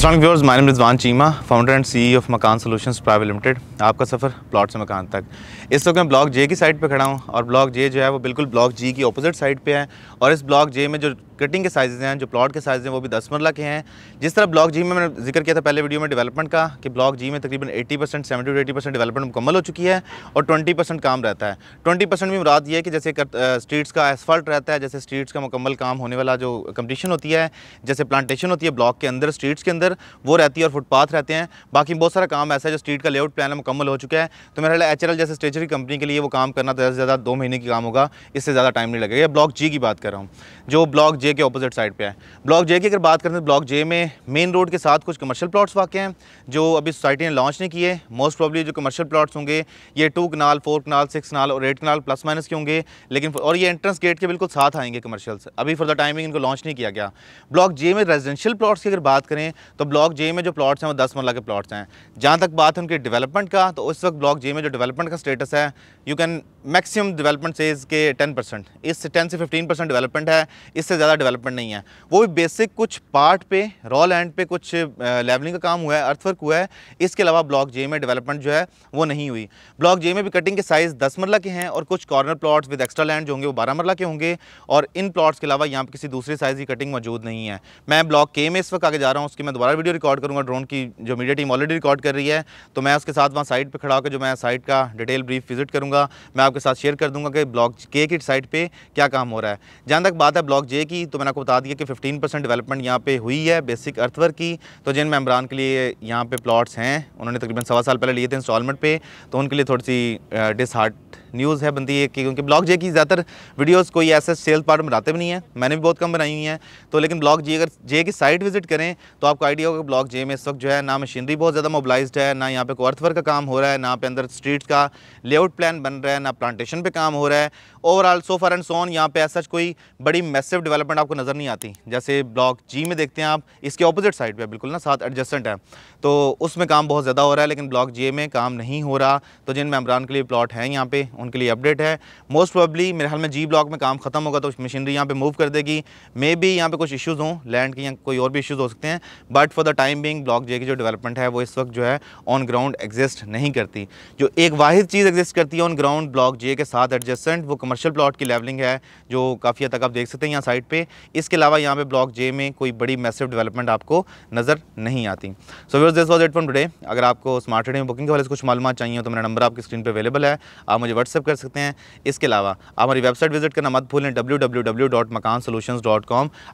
असल viewers my Rizwan Cheema founder and CEO of Makaan solutions private limited आपका सफ़र प्लॉट से मकान तक इस वक्त मैं ब्लॉक जे की साइड पे खड़ा हूँ और ब्लॉक जे जो है वो बिल्कुल ब्लॉक जी की अपोजिट साइड पे है और इस ब्लॉक जे में जो कटिंग के साइज हैं जो प्लॉट के साइज़ हैं वो भी दस मरला के हैं जिस तरह ब्लॉक जी में मैंने जिक्र किया था पहले वीडियो में डेवलपमेंट का कि ब्लॉक जी में तकरीबन 80 percent seventy to eighty percent development मुकम्मल हो चुकी है और 20 परसेंट काम रहता है 20 परसेंट भी मुराद ये है कि जैसे स्ट्रीट्स का एसफाल्ट रहता है जैसे स्ट्रीट्स का मुकम्मल काम होने वाला जो कंपटिशन होती है जैसे प्लांटेशन होती है ब्लॉक के अंदर स्ट्रीट्स के अंदर वो रहती है और फुटपाथ रहते हैं बाकी बहुत सारा काम ऐसा है जो स्ट्रीट का लेआउट प्लान मुकम्मल हो चुका है तो मेरा एच जैसे स्टेचरी कंपनी के लिए वो काम करना ज़्यादा से ज़्यादा दो महीने की काम होगा इससे ज़्यादा टाइम नहीं लगेगा ब्लॉक जी की बात कर रहा हूँ जो ब्लॉक जे जे के अपोजिट साइड पे है ब्लॉक जे की अगर बात करें तो ब्लॉक जे में मेन रोड के साथ कुछ कमर्शियल प्लाट्स वाक़ हैं जो अभी सोसाइटी ने लॉन्च नहीं किए मोस्ट प्रॉब्ली जो कमर्शियल प्लॉट्स होंगे ये टू कनाल फोर कनाल सिक्स कनाल और एट कनाल प्लस माइनस के होंगे लेकिन और ये एंट्रेंस गेट के बिल्कुल साथ आएंगे कमर्शियल्स अभी फॉर द टाइमिंग इनको लॉन्च नहीं किया गया ब्लॉक जे में रेजिडेंशियल प्लाट्स की अगर बात करें तो ब्लॉक जे में जो प्लाट्स हैं वो दस मरला के प्लाट्स हैं जहाँ तक बात है उनके डेवलपमेंट का तो उस वक्त ब्लॉक जे में जो डेवलपमेंट का स्टेटस है यू कैन मैक्सिमम डेवलपमेंट से इसके टेन परसेंट इससे टेन से फिफ्टीन परसेंट डेवलपमेंट है इससे ज़्यादा डेवलपमेंट नहीं है वो भी बेसिक कुछ पार्ट पे रॉ लैंड पे कुछ लेवलिंग का काम हुआ है अर्थवर्क हुआ है इसके अलावा ब्लॉक जे में डेवलपमेंट जो है वो नहीं हुई ब्लॉक जे में भी कटिंग के साइज़ दस मरला के हैं और कुछ corner plots with extra land जो होंगे वो बारह मरला के होंगे और इन प्लाट्स के अलावा यहाँ पर किसी दूसरे साइज़ की कटिंग मौजूद नहीं है मैं ब्लॉक के में इस वक्त आगे जा रहा हूँ उसकी मैं दोबारा वीडियो रिकॉर्ड करूँगा ड्रोन की जो मीडिया टीम ऑलरेडी रिकॉर्ड कर रही है तो मैं उसके साथ वहाँ साइट पर खड़ा होकर जो मैं साइट का डिटेल ब्रीफ विजिट करूँगा मैं आपके साथ शेयर कर दूँगा कि ब्लॉक के की साइट पर क्या काम हो रहा है जहाँ तक बात है ब्लॉक जे की तो मैंने आपको बता दिया कि 15 परसेंट डेवलपमेंट यहाँ पे हुई है बेसिक अर्थवर्क की तो जिन मेम्बरान के लिए यहाँ पे प्लॉट्स हैं उन्होंने तकरीबन सवा साल पहले लिए थे इंस्टॉलमेंट पे तो उनके लिए थोड़ी सी डिसहार्ट न्यूज़ है बनती है कि क्योंकि ब्लॉग जे की ज़्यादातर वीडियोस कोई ऐसे सेल्स पार्ट बनाते भी नहीं है मैंने भी बहुत कम बनाई हुई हैं तो लेकिन ब्लॉग जे अगर जे की साइट विजिट करें तो आपको आइडिया होगा ब्लॉग जे में इस वक्त जो है ना मशीनरी बहुत ज़्यादा मोबलाइज है ना यहाँ पे को अर्थवर्क का काम हो रहा है ना पे अंदर स्ट्रीट का लेआउट प्लान बन रहा है ना प्लांटेशन पर काम हो रहा है ओवरऑल सो फार एंड सोन यहाँ पे ऐसा कोई बड़ी मैसिव डेवलपमेंट आपको नज़र नहीं आती जैसे ब्लॉक जी में देखते हैं आप इसके ऑपोजिट साइड पर बिल्कुल ना साथ एडजस्टेंट है तो उसमें काम बहुत ज़्यादा हो रहा है लेकिन ब्लॉक जे में काम नहीं हो रहा तो जिन मेम्बरान के लिए प्लॉट हैं यहाँ पे उनके लिए अपडेट है मोस्ट प्रॉबली मेरे ख्याल में जी ब्लॉक में काम खत्म होगा तो मशीनरी यहाँ पे मूव कर देगी मे भी यहाँ पे कुछ इश्यूज़ हों लैंड के या कोई और भी इश्यूज़ हो सकते हैं but for the time being block J की जो डेवलपमेंट है वो इस वक्त जो है ऑन ग्राउंड एग्जिस्ट नहीं करती जो एक वाद चीज़ एग्जिस्ट करती है ऑन ग्राउंड ब्लॉक जे के साथ एडजस्टेंट वो कमर्शियल प्लॉट की लेवलिंग है जो काफ़ी हद तक आप देख सकते हैं यहाँ साइड पर इसके अलावा यहाँ पर ब्लॉक जे में कोई बड़ी मैसिव डेवलपमेंट आपको नज़र नहीं आती so viewers this was it from today अगर आपको स्मार्ट रेडियो बुकिंग के वाले कुछ मालूम चाहिए तो मेरा नंबर आपकी स्क्रीन पर अवेलेबल है आप मुझे व्हाट्स व्हाट्सअप कर सकते हैं इसके अलावा आप हमारी वेबसाइट विजिट करना मत भूलें डब्ल्यू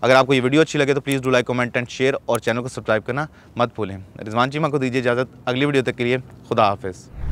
अगर आपको ये वीडियो अच्छी लगे तो please do like comment and share और चैनल को सब्सक्राइब करना मत भूलें रिजवान चीमा को दीजिए इजाज़त अगली वीडियो तक के लिए खुदा हाफिज़